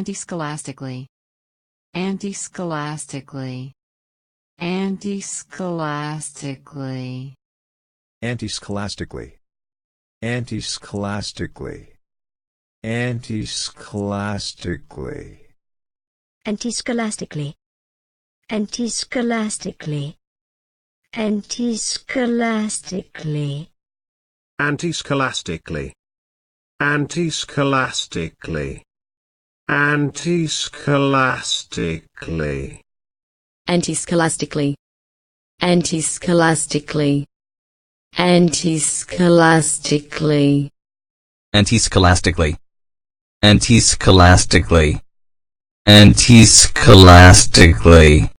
Antischolastically, antischolastically, antischolastically, antischolastically, antischolastically, antischolastically, antischolastically, antischolastically, antischolastically, antischolastically, antischolastically. Antischolastically. Antischolastically. Antischolastically. Antischolastically. Antischolastically. Antischolastically. Antischolastically.